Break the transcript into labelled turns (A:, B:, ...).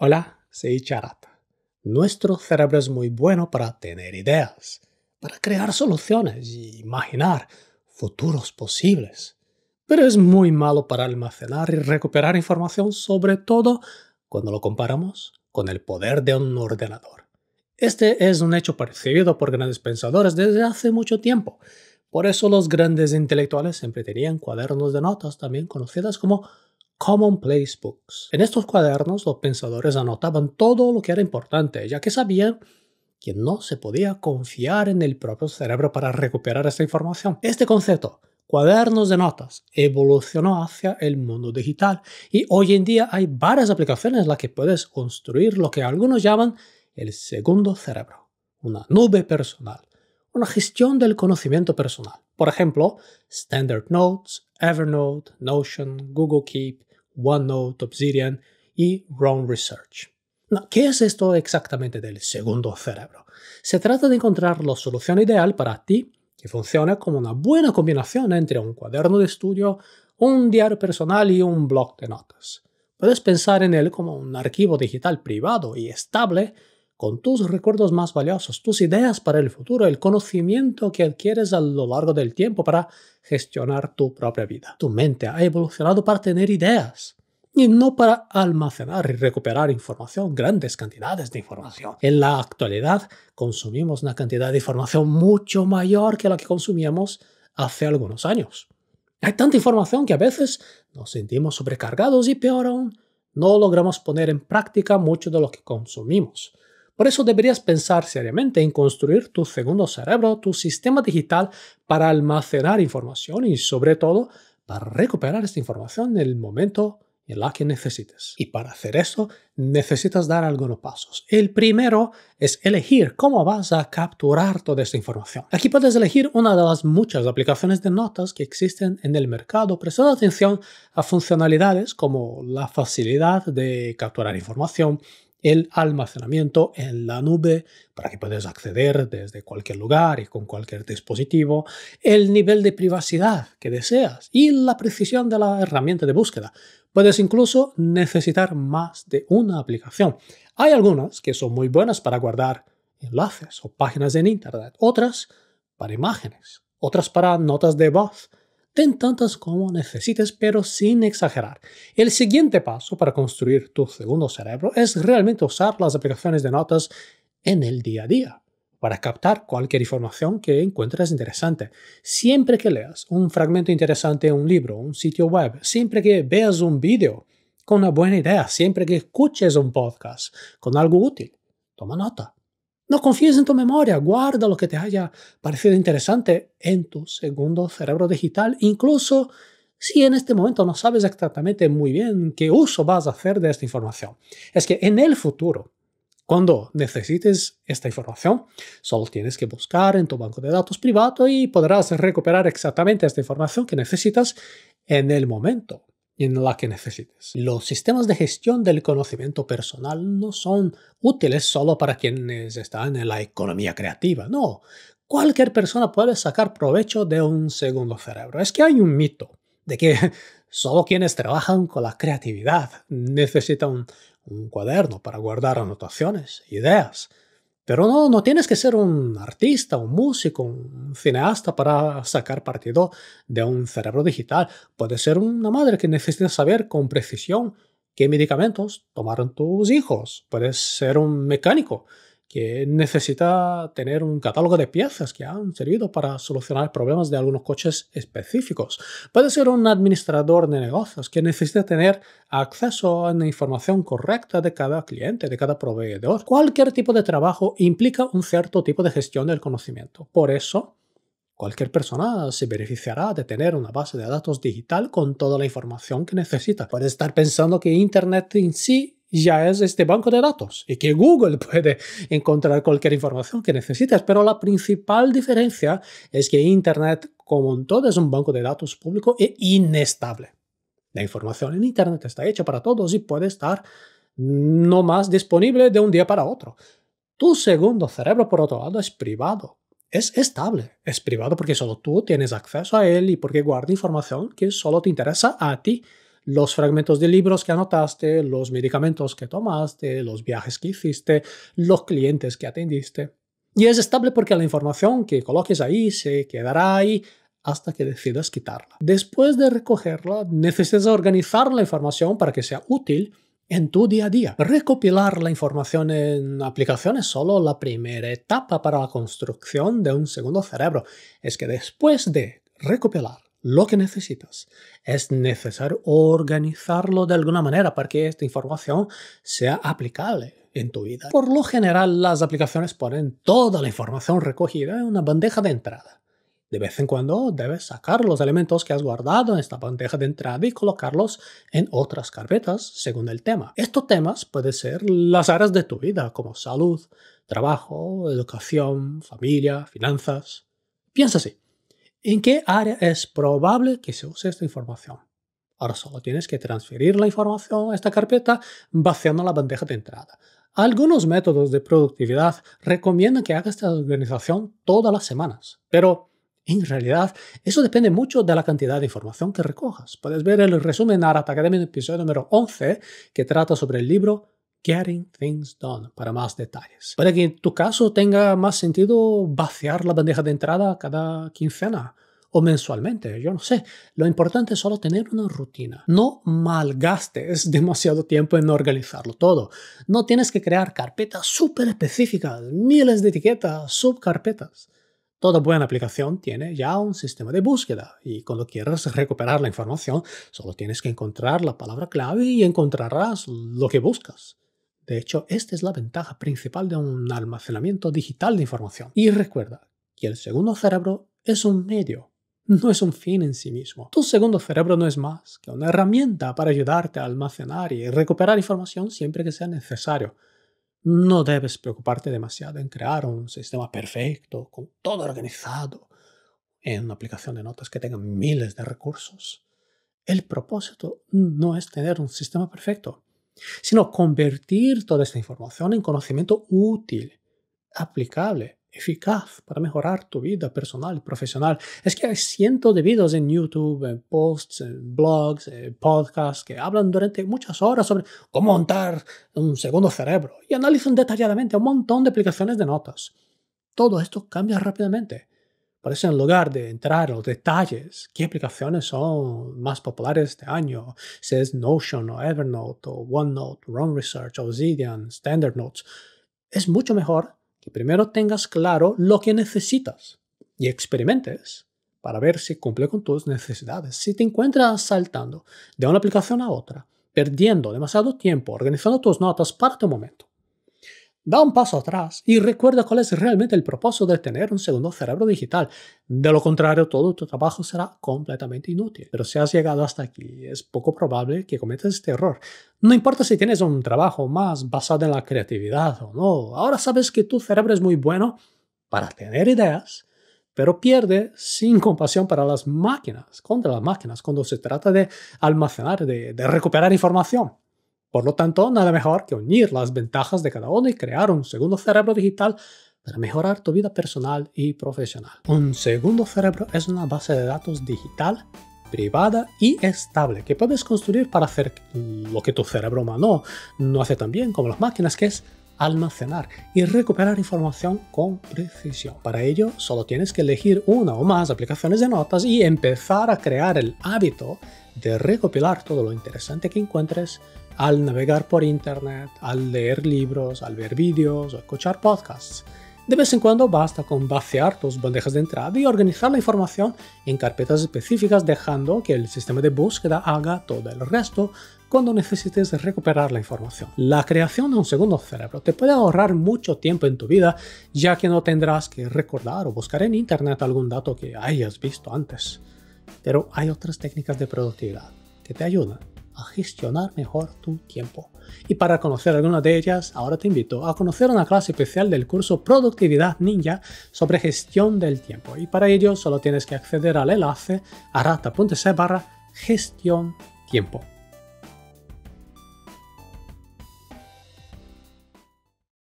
A: Hola, soy Charat. Nuestro cerebro es muy bueno para tener ideas, para crear soluciones y imaginar futuros posibles, pero es muy malo para almacenar y recuperar información, sobre todo cuando lo comparamos con el poder de un ordenador. Este es un hecho percibido por grandes pensadores desde hace mucho tiempo. Por eso los grandes intelectuales siempre tenían cuadernos de notas, también conocidas como Commonplace Books. En estos cuadernos los pensadores anotaban todo lo que era importante, ya que sabían que no se podía confiar en el propio cerebro para recuperar esta información. Este concepto, cuadernos de notas, evolucionó hacia el mundo digital y hoy en día hay varias aplicaciones en las que puedes construir lo que algunos llaman el segundo cerebro, una nube personal, una gestión del conocimiento personal. Por ejemplo, Standard Notes, Evernote, Notion, Google Keep, OneNote, Obsidian y Roam Research. ¿Qué es esto exactamente del segundo cerebro? Se trata de encontrar la solución ideal para ti que funciona como una buena combinación entre un cuaderno de estudio, un diario personal y un blog de notas. Puedes pensar en él como un archivo digital privado y estable con tus recuerdos más valiosos, tus ideas para el futuro, el conocimiento que adquieres a lo largo del tiempo para gestionar tu propia vida. Tu mente ha evolucionado para tener ideas y no para almacenar y recuperar información, grandes cantidades de información. En la actualidad consumimos una cantidad de información mucho mayor que la que consumíamos hace algunos años. Hay tanta información que a veces nos sentimos sobrecargados y peor aún, no logramos poner en práctica mucho de lo que consumimos. Por eso deberías pensar seriamente en construir tu segundo cerebro, tu sistema digital para almacenar información y sobre todo para recuperar esta información en el momento en la que necesites. Y para hacer eso necesitas dar algunos pasos. El primero es elegir cómo vas a capturar toda esta información. Aquí puedes elegir una de las muchas aplicaciones de notas que existen en el mercado, prestando atención a funcionalidades como la facilidad de capturar información, el almacenamiento en la nube para que puedas acceder desde cualquier lugar y con cualquier dispositivo, el nivel de privacidad que deseas y la precisión de la herramienta de búsqueda. Puedes incluso necesitar más de una aplicación. Hay algunas que son muy buenas para guardar enlaces o páginas en Internet, otras para imágenes, otras para notas de voz ten tantas como necesites, pero sin exagerar. El siguiente paso para construir tu segundo cerebro es realmente usar las aplicaciones de notas en el día a día para captar cualquier información que encuentres interesante. Siempre que leas un fragmento interesante en un libro, un sitio web, siempre que veas un vídeo con una buena idea, siempre que escuches un podcast con algo útil, toma nota. No confíes en tu memoria, guarda lo que te haya parecido interesante en tu segundo cerebro digital, incluso si en este momento no sabes exactamente muy bien qué uso vas a hacer de esta información. Es que en el futuro, cuando necesites esta información, solo tienes que buscar en tu banco de datos privado y podrás recuperar exactamente esta información que necesitas en el momento en la que necesites. Los sistemas de gestión del conocimiento personal no son útiles solo para quienes están en la economía creativa, no. Cualquier persona puede sacar provecho de un segundo cerebro. Es que hay un mito de que solo quienes trabajan con la creatividad necesitan un cuaderno para guardar anotaciones, ideas, pero no, no tienes que ser un artista, un músico, un cineasta para sacar partido de un cerebro digital. puede ser una madre que necesita saber con precisión qué medicamentos tomaron tus hijos. Puedes ser un mecánico que necesita tener un catálogo de piezas que han servido para solucionar problemas de algunos coches específicos. Puede ser un administrador de negocios que necesita tener acceso a la información correcta de cada cliente, de cada proveedor. Cualquier tipo de trabajo implica un cierto tipo de gestión del conocimiento. Por eso, Cualquier persona se beneficiará de tener una base de datos digital con toda la información que necesita. Puede estar pensando que Internet en sí ya es este banco de datos y que Google puede encontrar cualquier información que necesites. Pero la principal diferencia es que Internet, como en todo, es un banco de datos público e inestable. La información en Internet está hecha para todos y puede estar no más disponible de un día para otro. Tu segundo cerebro, por otro lado, es privado. Es estable. Es privado porque solo tú tienes acceso a él y porque guarda información que solo te interesa a ti los fragmentos de libros que anotaste, los medicamentos que tomaste, los viajes que hiciste, los clientes que atendiste. Y es estable porque la información que coloques ahí se quedará ahí hasta que decidas quitarla. Después de recogerla, necesitas organizar la información para que sea útil en tu día a día. Recopilar la información en aplicaciones es solo la primera etapa para la construcción de un segundo cerebro. Es que después de recopilar lo que necesitas. Es necesario organizarlo de alguna manera para que esta información sea aplicable en tu vida. Por lo general, las aplicaciones ponen toda la información recogida en una bandeja de entrada. De vez en cuando debes sacar los elementos que has guardado en esta bandeja de entrada y colocarlos en otras carpetas según el tema. Estos temas pueden ser las áreas de tu vida como salud, trabajo, educación, familia, finanzas. Piensa así en qué área es probable que se use esta información. Ahora solo tienes que transferir la información a esta carpeta vaciando la bandeja de entrada. Algunos métodos de productividad recomiendan que hagas esta organización todas las semanas, pero en realidad eso depende mucho de la cantidad de información que recojas. Puedes ver el resumen Arata Academy en el episodio número 11 que trata sobre el libro Getting Things Done para más detalles. Para que en tu caso tenga más sentido vaciar la bandeja de entrada cada quincena o mensualmente, yo no sé. Lo importante es solo tener una rutina. No malgastes demasiado tiempo en organizarlo todo. No tienes que crear carpetas súper específicas, miles de etiquetas, subcarpetas. Toda buena aplicación tiene ya un sistema de búsqueda y cuando quieras recuperar la información, solo tienes que encontrar la palabra clave y encontrarás lo que buscas. De hecho, esta es la ventaja principal de un almacenamiento digital de información. Y recuerda que el segundo cerebro es un medio, no es un fin en sí mismo. Tu segundo cerebro no es más que una herramienta para ayudarte a almacenar y recuperar información siempre que sea necesario. No debes preocuparte demasiado en crear un sistema perfecto, con todo organizado, en una aplicación de notas que tenga miles de recursos. El propósito no es tener un sistema perfecto sino convertir toda esta información en conocimiento útil, aplicable, eficaz para mejorar tu vida personal y profesional. Es que hay cientos de videos en YouTube, en posts, en blogs, en eh, podcasts que hablan durante muchas horas sobre cómo montar un segundo cerebro y analizan detalladamente un montón de aplicaciones de notas. Todo esto cambia rápidamente por eso, en lugar de entrar a los detalles, qué aplicaciones son más populares este año, si es Notion o Evernote o OneNote, Run Research, Obsidian, Standard Notes, es mucho mejor que primero tengas claro lo que necesitas y experimentes para ver si cumple con tus necesidades. Si te encuentras saltando de una aplicación a otra, perdiendo demasiado tiempo organizando tus notas, para un momento Da un paso atrás y recuerda cuál es realmente el propósito de tener un segundo cerebro digital. De lo contrario, todo tu trabajo será completamente inútil. Pero si has llegado hasta aquí, es poco probable que cometas este error. No importa si tienes un trabajo más basado en la creatividad o no, ahora sabes que tu cerebro es muy bueno para tener ideas, pero pierde sin compasión para las máquinas, contra las máquinas, cuando se trata de almacenar, de, de recuperar información. Por lo tanto, nada mejor que unir las ventajas de cada uno y crear un segundo cerebro digital para mejorar tu vida personal y profesional. Un segundo cerebro es una base de datos digital privada y estable que puedes construir para hacer lo que tu cerebro humano no hace tan bien como las máquinas, que es almacenar y recuperar información con precisión. Para ello, solo tienes que elegir una o más aplicaciones de notas y empezar a crear el hábito de recopilar todo lo interesante que encuentres al navegar por internet, al leer libros, al ver vídeos o escuchar podcasts. De vez en cuando basta con vaciar tus bandejas de entrada y organizar la información en carpetas específicas dejando que el sistema de búsqueda haga todo el resto cuando necesites recuperar la información. La creación de un segundo cerebro te puede ahorrar mucho tiempo en tu vida ya que no tendrás que recordar o buscar en internet algún dato que hayas visto antes. Pero hay otras técnicas de productividad que te ayudan a gestionar mejor tu tiempo. Y para conocer alguna de ellas, ahora te invito a conocer una clase especial del curso Productividad Ninja sobre gestión del tiempo. Y para ello solo tienes que acceder al enlace arata.se barra gestión tiempo.